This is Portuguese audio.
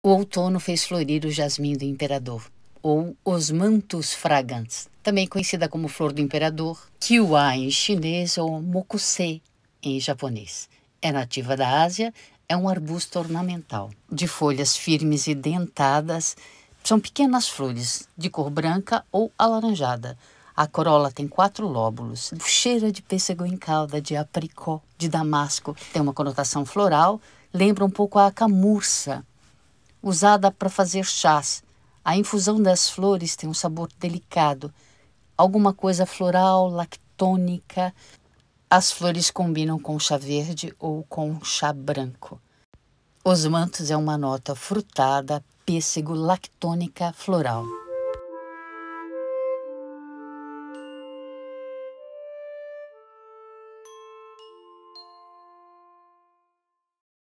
O outono fez florir o jasmim do imperador, ou mantos fragans, também conhecida como flor do imperador, Kiwa em chinês ou Mokuse em japonês. É nativa da Ásia, é um arbusto ornamental, de folhas firmes e dentadas. São pequenas flores, de cor branca ou alaranjada. A corola tem quatro lóbulos, cheira de pêssego em calda, de apricó, de damasco. Tem uma conotação floral, lembra um pouco a camurça, usada para fazer chás. A infusão das flores tem um sabor delicado, alguma coisa floral, lactônica. As flores combinam com chá verde ou com chá branco. Os mantos é uma nota frutada, pêssego, lactônica, floral.